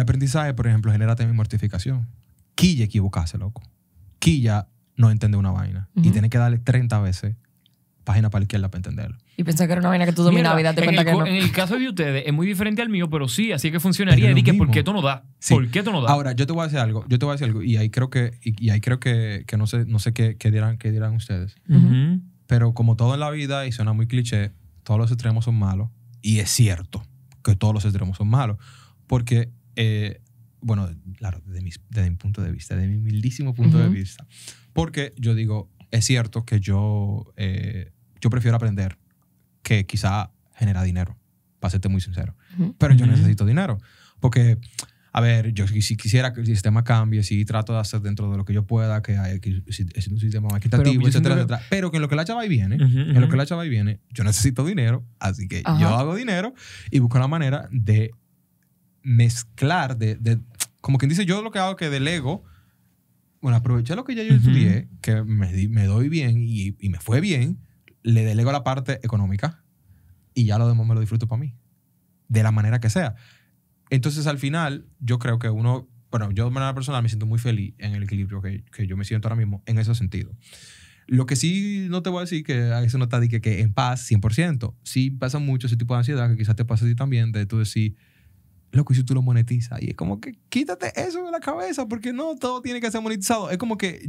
aprendizaje, por ejemplo, genera también mortificación. Quille equivocarse, loco ya no entiende una vaina. Y tiene que darle 30 veces página para la izquierda para entenderlo. Y pensé que era una vaina que tú dominabas y cuenta que En el caso de ustedes es muy diferente al mío, pero sí, así que funcionaría. Y Dije, ¿por qué tú no da? ¿Por qué tú no da? Ahora, yo te voy a decir algo, yo te voy a decir algo, y ahí creo que, y, ahí creo que, que, no sé, no sé qué, dirán, qué dirán ustedes. Pero como todo en la vida, y suena muy cliché, todos los extremos son malos. Y es cierto que todos los extremos son malos. Porque eh, bueno, claro, desde mi, punto de vista, de mi humildísimo punto de vista, porque yo digo, es cierto que yo, eh, yo prefiero aprender que quizá genera dinero, para serte muy sincero, pero yo necesito dinero, porque... A ver, yo si quisiera que el sistema cambie, si trato de hacer dentro de lo que yo pueda, que hay que, un sistema más equitativo, pero etcétera, etcétera. Pero que en lo que la chava y viene, en lo que la chava y viene, yo necesito dinero, así que yo hago dinero y busco la manera de mezclar, de, como quien dice, yo lo que hago que delego, bueno, aproveché lo que ya yo que me, doy bien y, me fue bien, le delego la parte económica y ya lo demás me lo disfruto para mí, de la manera que sea. Entonces, al final, yo creo que uno, bueno, yo de manera personal me siento muy feliz en el equilibrio que, que yo me siento ahora mismo en ese sentido. Lo que sí no te voy a decir que a eso no está que, que en paz 100%. Sí pasa mucho ese tipo de ansiedad que quizás te pasa a ti también, de tú decir, loco, y si tú lo monetizas. Y es como que quítate eso de la cabeza, porque no todo tiene que ser monetizado. Es como que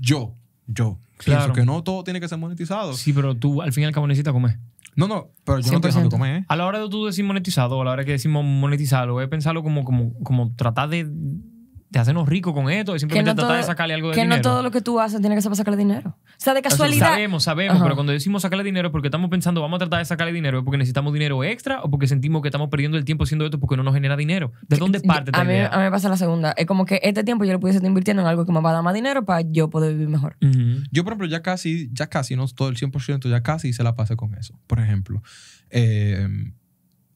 yo, yo, claro. que no todo tiene que ser monetizado. Sí, pero tú al final y al cabo necesitas comer. No, no, pero yo no estoy que comer. ¿eh? A la hora de tú decir monetizado, a la hora que decimos monetizarlo, es pensarlo como, como, como tratar de te hacemos rico con esto y simplemente tratar de sacarle algo de que dinero. Que no todo lo que tú haces tiene que ser para sacarle dinero. O sea, de casualidad. sabemos, sabemos, pero cuando decimos sacarle dinero porque estamos pensando, vamos a tratar de sacarle dinero, ¿es porque necesitamos dinero extra o porque sentimos que estamos perdiendo el tiempo haciendo esto porque no nos genera dinero? ¿De dónde parte esta a a mí me pasa la segunda. Es como que este tiempo yo lo pudiese estar invirtiendo en algo que me va a dar más dinero para yo poder vivir mejor. Yo, por ejemplo, ya casi, ya casi, no todo el 100%, ya casi se la pasé con eso. Por ejemplo, eh,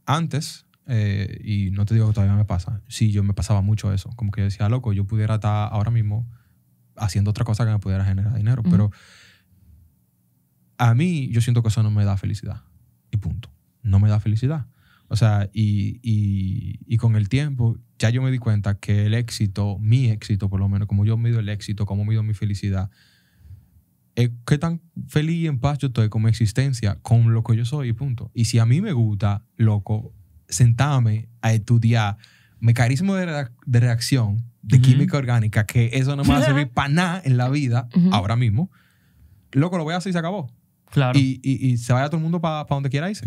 antes eh, y no te digo que todavía me pasa, sí, yo me pasaba mucho eso, como que yo decía, loco, yo pudiera estar ahora mismo haciendo otra cosa que me pudiera generar dinero, pero a mí yo siento que eso no me da felicidad, y punto, no me da felicidad. O sea, y, y, con el tiempo ya yo me di cuenta que el éxito, mi éxito por lo menos, como yo mido el éxito, como mido mi felicidad, es qué tan feliz y en paz yo estoy con mi existencia, con lo que yo soy y punto. Y si a mí me gusta, loco, sentarme a estudiar mecanismo de, reacción de química orgánica, que eso no me va a servir para nada en la vida ahora mismo, loco, lo voy a hacer y se acabó. Claro. Y, y, se vaya todo el mundo para donde quiera irse.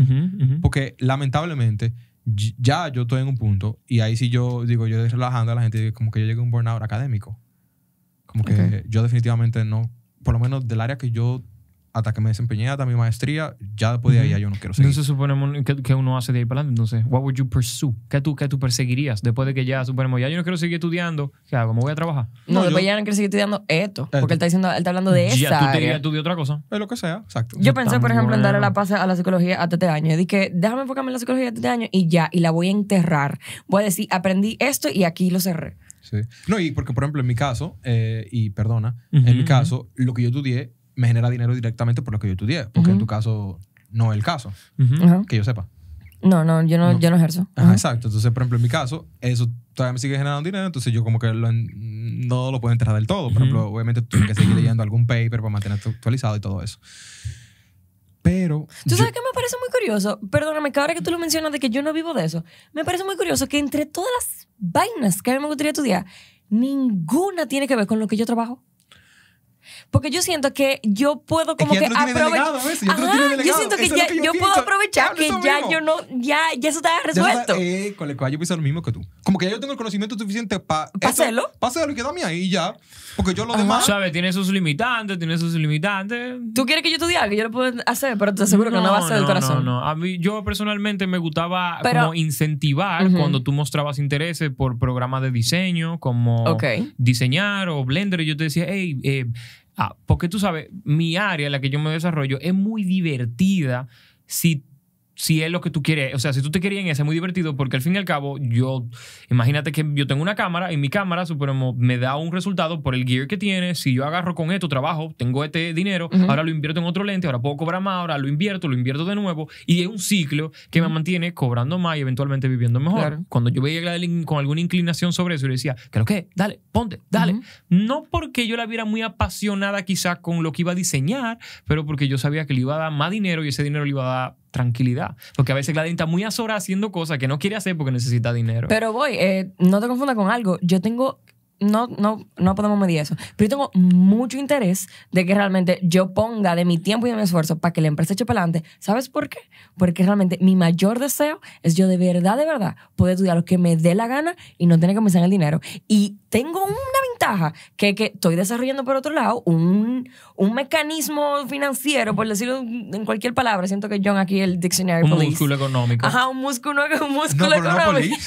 Porque lamentablemente ya yo estoy en un punto y ahí sí yo digo, yo relajando a la gente, como que yo llegué a un burnout académico. Como que yo definitivamente no, por lo menos del área que yo hasta que me desempeñé, hasta mi maestría, ya después de ahí ya yo no quiero seguir. Entonces suponemos que, uno hace de ahí para adelante. Entonces, what would you pursue? ¿Qué tú, qué tú perseguirías después de que ya suponemos, ya yo no quiero seguir estudiando, ¿qué hago? voy a trabajar? No, después ya no quiero seguir estudiando esto, porque él está, diciendo, él está hablando de ya, esa tú te estudiar otra cosa. Es lo que sea, exacto. Yo, pensé, por ejemplo, en darle la pase a la psicología a este año. Y dije, déjame enfocarme en la psicología a este año y ya, y la voy a enterrar. Voy a decir, aprendí esto y aquí lo cerré. Sí. No, y porque, por ejemplo, en mi caso, eh, y perdona, en mi caso, lo que yo estudié me genera dinero directamente por lo que yo estudié, porque en tu caso no es el caso, que yo sepa. No, no, yo no, Yo no ejerzo. exacto. Entonces, por ejemplo, en mi caso, eso todavía me sigue generando dinero, entonces yo como que no lo puedo enterrar del todo. Por ejemplo, obviamente tengo que seguir leyendo algún paper para mantenerte actualizado y todo eso. Pero. ¿Tú sabes qué que me parece muy curioso? Perdóname, que ahora que tú lo mencionas de que yo no vivo de eso, me parece muy curioso que entre todas las vainas que a mí me gustaría estudiar, ninguna tiene que ver con lo que yo trabajo. Porque yo siento que yo puedo como que, aprovechar. Pues, yo, siento que, ya, yo, puedo aprovechar que ya yo no, ya, ya eso está resuelto. eh, con el caballo pienso lo mismo que tú como que ya yo tengo el conocimiento suficiente para... Páselo. páselo y a mí ya. Porque yo lo demás... ¿Sabes? Tiene sus limitantes, tiene sus limitantes. ¿Tú quieres que yo algo Que yo lo puedo hacer, pero te aseguro que no va a ser del corazón. No, no, A mí, yo personalmente me gustaba como incentivar cuando tú mostrabas intereses por programas de diseño, como diseñar o Blender. Y yo te decía, hey... Eh, ah, porque tú sabes, mi área en la que yo me desarrollo es muy divertida si si es lo que tú quieres, o sea, si tú te querías en ese, es muy divertido porque al fin y al cabo, yo, imagínate que yo tengo una cámara y mi cámara, suponemos, me da un resultado por el gear que tiene, si yo agarro con esto trabajo, tengo este dinero, ahora lo invierto en otro lente, ahora puedo cobrar más, ahora lo invierto, lo invierto de nuevo, y es un ciclo que me mantiene cobrando más y eventualmente viviendo mejor. Cuando yo veía con alguna inclinación sobre eso, yo decía, creo que, dale, ponte, dale. No porque yo la viera muy apasionada quizá con lo que iba a diseñar, pero porque yo sabía que le iba a dar más dinero y ese dinero le iba a dar tranquilidad. Porque a veces la está muy a haciendo cosas que no quiere hacer porque necesita dinero. Pero voy, eh, no te confundas con algo. Yo tengo no, no, no podemos medir eso. Pero yo tengo mucho interés de que realmente yo ponga de mi tiempo y de mi esfuerzo para que la empresa eche para adelante. ¿Sabes por qué? Porque realmente mi mayor deseo es yo de verdad, de verdad, poder estudiar lo que me dé la gana y no tener que pensar en el dinero. Y tengo una ventaja que, que estoy desarrollando por otro lado un, mecanismo financiero, por decirlo en cualquier palabra. Siento que John aquí el diccionario. Un músculo económico. Ajá, un músculo, económico.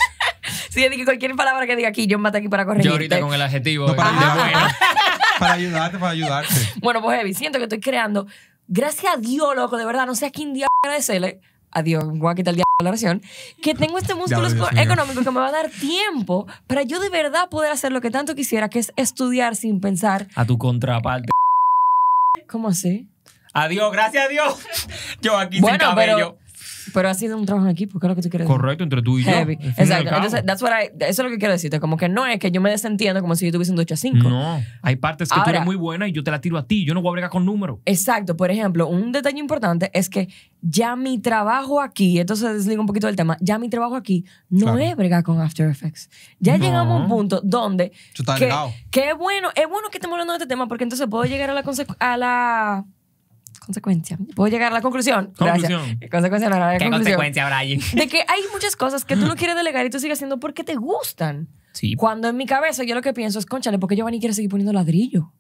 sí, que cualquier palabra que diga aquí, John mata aquí para corregir con el adjetivo. para, ayudarte, para ayudarte. Bueno, pues Evi, siento que estoy creando. Gracias a Dios, loco, de verdad, no sé a quién día agradecerle. Adiós, voy a quitar el día de la oración. Que tengo este músculo económico que me va a dar tiempo para yo de verdad poder hacer lo que tanto quisiera, que es estudiar sin pensar. A tu contraparte. ¿Cómo así? Adiós, gracias a Dios. Yo aquí sin cabello. Pero, pero ha sido un trabajo en equipo, ¿qué es lo que tú quieres decir? Correcto, entre tú y yo. Exacto. that's what I, eso es lo que quiero decirte. Como que no es que yo me desentiendo como si yo tuviese un 2 5. No. Hay partes que tú eres muy buena y yo te la tiro a ti. Yo no voy a bregar con números. Exacto. Por ejemplo, un detalle importante es que ya mi trabajo aquí, entonces desligo un poquito del tema, ya mi trabajo aquí no es bregar con After Effects. Ya llegamos a un punto donde. Que, que, es bueno, es bueno que estemos hablando de este tema porque entonces puedo llegar a la. A la consecuencia. Puedo llegar a la conclusión. Conclusión. Consecuencia, ¿Qué consecuencia, Brian? De que hay muchas cosas que tú no quieres delegar y tú sigues haciendo porque te gustan. Sí. Cuando en mi cabeza yo lo que pienso es, conchale, porque Giovanni quiere seguir poniendo ladrillo?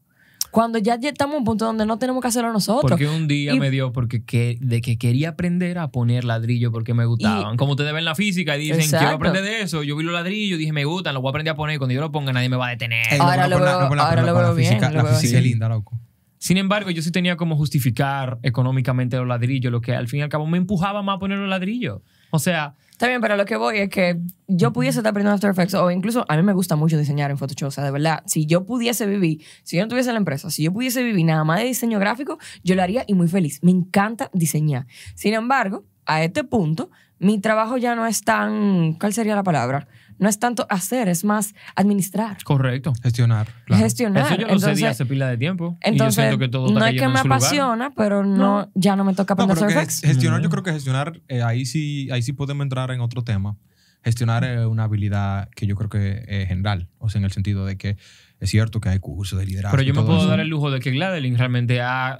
Cuando ya estamos a un punto donde no tenemos que hacerlo nosotros. Porque un día me dio porque que, de que quería aprender a poner ladrillo porque me gustaban. Como ustedes ven la física y dicen, quiero aprender de eso. Yo vi los ladrillos, dije, me gustan, los voy a aprender a poner. Cuando yo lo ponga, nadie me va a detener. ahora lo veo bien. La física es linda, loco. Sin embargo, yo sí tenía como justificar económicamente los ladrillos, lo que al fin y al cabo me empujaba más a poner los ladrillos. O sea... Está bien, pero lo que voy es que yo pudiese estar aprendiendo After Effects o incluso a mí me gusta mucho diseñar en Photoshop. O sea, de verdad, si yo pudiese vivir, si yo no tuviese la empresa, si yo pudiese vivir nada más de diseño gráfico, yo lo haría y muy feliz. Me encanta diseñar. Sin embargo, a este punto, mi trabajo ya no es tan, ¿cuál sería la palabra? No es tanto hacer, es más administrar. Correcto. Gestionar. Gestionar. Eso yo lo entonces, hace pila de tiempo. Entonces, no es que me apasiona, pero no, ya no me toca aprender Gestionar, mm. yo creo que gestionar, eh, ahí, sí, ahí sí podemos entrar en otro tema. Gestionar es una habilidad que yo creo que es general, o sea, en el sentido de que es cierto que hay cursos de liderazgo. Pero yo me puedo dar el lujo de que Gladelin realmente ha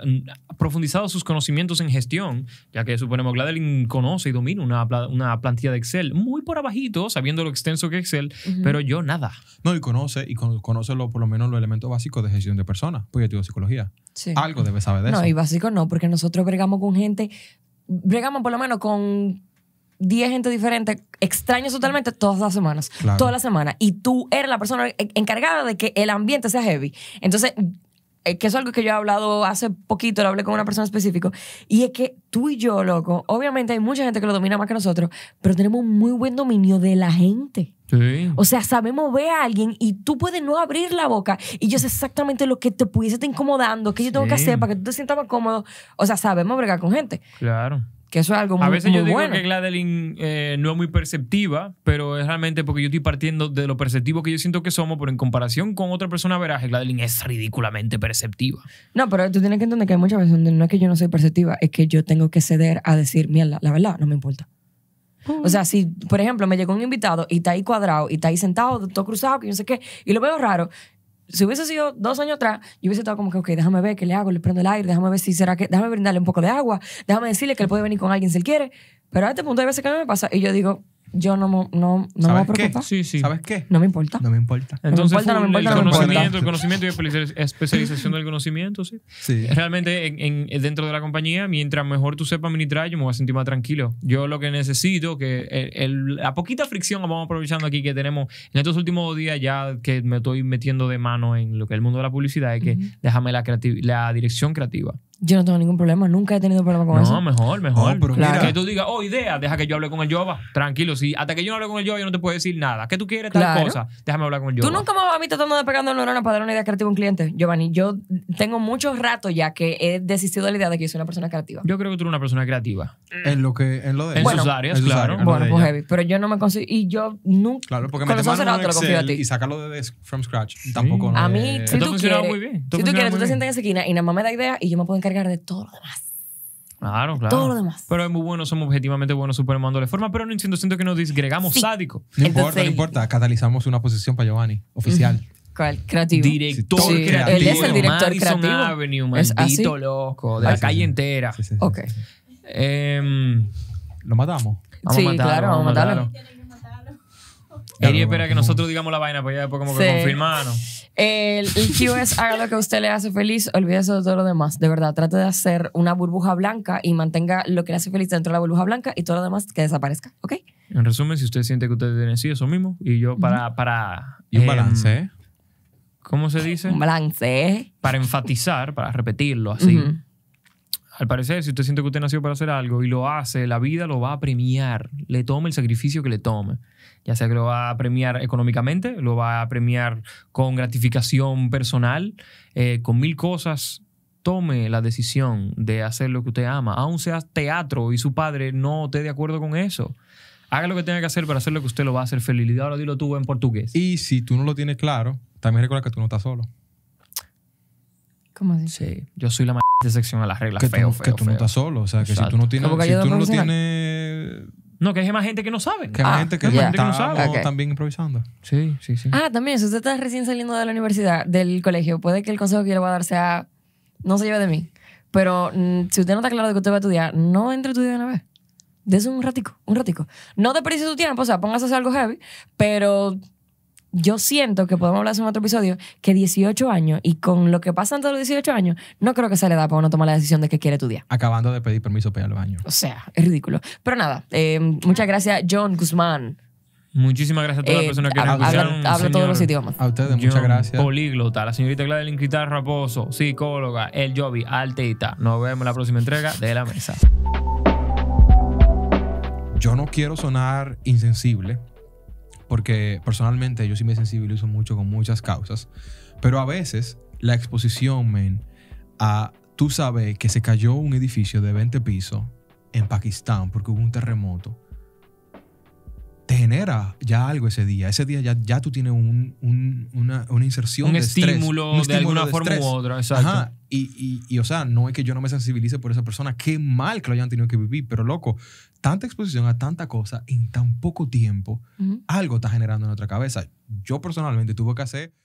profundizado sus conocimientos en gestión, ya que suponemos que Gladelin conoce y domina una, plantilla de Excel muy por abajito, sabiendo lo extenso que es Excel, pero yo nada. No, y conoce, y conoce por lo menos los elementos básicos de gestión de personas, porque yo psicología. Sí. Algo debe saber de eso. No, y básico no, porque nosotros bregamos con gente, bregamos por lo menos con 10 gente diferente, extraños totalmente, todas las semanas. Todas las semanas. Y tú eres la persona encargada de que el ambiente sea heavy. Entonces, eh, que es algo que yo he hablado hace poquito, lo hablé con una persona específica, y es que tú y yo, loco, obviamente hay mucha gente que lo domina más que nosotros, pero tenemos muy buen dominio de la gente. Sí. O sea, sabemos ver a alguien y tú puedes no abrir la boca y yo sé exactamente lo que te pudiese estar incomodando, qué yo tengo que hacer para que tú te sientas más cómodo. O sea, sabemos bregar con gente. Claro. Que eso es algo muy bueno. A veces yo digo que Gladeline eh, no es muy perceptiva, pero es realmente porque yo estoy partiendo de lo perceptivo que yo siento que somos, pero en comparación con otra persona, verás que Gladeline es ridículamente perceptiva. No, pero tú tienes que entender que hay muchas veces donde no es que yo no soy perceptiva, es que yo tengo que ceder a decir, mierda, la verdad, no me importa. O sea, si, por ejemplo, me llegó un invitado y está ahí cuadrado y está ahí sentado, todo cruzado, que yo no sé qué, y lo veo raro, si hubiese sido dos años atrás, yo hubiese estado como que, ok, déjame ver qué le hago, le prendo el aire, déjame ver si será que, déjame brindarle un poco de agua, déjame decirle que él puede venir con alguien si él quiere. Pero a este punto hay veces que a me pasa y yo digo, yo no, me voy a preocupar. ¿Sabes qué? No me importa. No me importa. Entonces, el, conocimiento, el conocimiento y especialización del conocimiento, sí. Realmente, dentro de la compañía, mientras mejor tú sepas administrar, yo me voy a sentir más tranquilo. Yo lo que necesito, que la poquita fricción vamos aprovechando aquí que tenemos en estos últimos días, ya que me estoy metiendo de mano en lo que es el mundo de la publicidad, es que déjame la, la dirección creativa. Yo no tengo ningún problema, nunca he tenido problema con eso. No, mejor, mejor. pero Que tú digas, oh, idea, deja que yo hable con el Jova. Tranquilo, sí. Hasta que yo no hable con el Jova, yo no te puedo decir nada. ¿Qué tú quieres, tal cosa? Déjame hablar con el Jova. Tú nunca me vas a mí tratando de el neurona para dar una idea creativa a un cliente, Giovanni. Yo tengo muchos ratos ya que he desistido de la idea de que yo soy una persona creativa. Yo creo que tú eres una persona creativa. En lo que, en de En sus áreas, claro. bueno, pues heavy. Pero yo no me consigo. Y yo nunca. Claro, porque me te lo a ti. Y sacarlo de from scratch. Tampoco. No a mí, si tú quieres. Si tú quieres, tú te sientas en esa esquina y nada más me da idea y yo me puedo de todo lo demás. Claro, claro. Todo lo demás. Pero es muy bueno, somos objetivamente buenos supermando de forma, pero no entiendo, siento que nos disgregamos sádico. No importa, no importa. Catalizamos una posición para Giovanni, oficial. ¿Cuál? Creativo. Director creativo. Él es el director Madison Avenue, maldito loco, de la calle entera. ok. Em, ¿Lo matamos? sí, claro, vamos a matarlo. matarlo. espera que nosotros digamos la vaina, pues ya después como que Confirmamos el, el haga lo que a usted le hace feliz, olvídese de todo lo demás. De verdad, trate de hacer una burbuja blanca y mantenga lo que le hace feliz dentro de la burbuja blanca y todo lo demás que desaparezca, ¿ok? En resumen, si usted siente que usted tiene sí, eso mismo. Y yo para... para y un em, balance, ¿eh? ¿Cómo se dice? Un balance. ¿eh? Para enfatizar, para repetirlo así al parecer, si usted siente que usted nació para hacer algo y lo hace, la vida lo va a premiar. Le tome el sacrificio que le tome. Ya sea que lo va a premiar económicamente, lo va a premiar con gratificación personal, eh, con mil cosas. Tome la decisión de hacer lo que usted ama, aun sea teatro y su padre no esté de acuerdo con eso. Haga lo que tenga que hacer para hacer lo que usted lo va a hacer feliz. Y ahora dilo tú en portugués. Y si tú no lo tienes claro, también recuerda que tú no estás solo. ¿Cómo así? Sí. Yo soy la más de sección a las reglas. Que, feo, tú, feo, que tú no estás solo. O sea, que si tú no tienes. Si tú no lo tienes. No, que hay más gente que no sabe. Que hay más ah, gente que, no sabe. Okay. También improvisando. Sí, sí, sí. Ah, también, si usted está recién saliendo de la universidad, del colegio, puede que el consejo que yo le voy a dar sea, no se lleve de mí. Pero mm, si usted no está claro de que usted va a estudiar, no entre a estudiar de una vez. Dese un ratico, un ratico. No desperdicie su tiempo, o sea, póngase a hacer algo heavy, pero yo siento que podemos hablar en otro episodio que 18 años y con lo que pasa antes de los 18 años, no creo que se le da para uno tomar la decisión de qué quiere estudiar. Acabando de pedir permiso para ir al baño. O sea, es ridículo. Pero nada, eh, muchas gracias, John Guzmán. Muchísimas gracias a todas las eh, personas que nos escucharon. todos los idiomas. A ustedes, muchas gracias. Políglota, la señorita del Inquitar Raposo, psicóloga, el Joby, Alteita. Nos vemos en la próxima entrega de La Mesa. Yo no quiero sonar insensible, porque personalmente yo sí me sensibilizo mucho con muchas causas, pero a veces la exposición, men, a tú sabes que se cayó un edificio de 20 pisos en Pakistán porque hubo un terremoto, te genera ya algo ese día. Ese día ya, ya tú tienes una, inserción. de estímulo, estrés, un estímulo de alguna forma u otra, exacto. Y, y, y, o sea, no es que yo no me sensibilice por esa persona. Qué mal que lo hayan tenido que vivir, pero loco, tanta exposición a tanta cosa en tan poco tiempo, algo está generando en nuestra cabeza. Yo personalmente tuve que hacer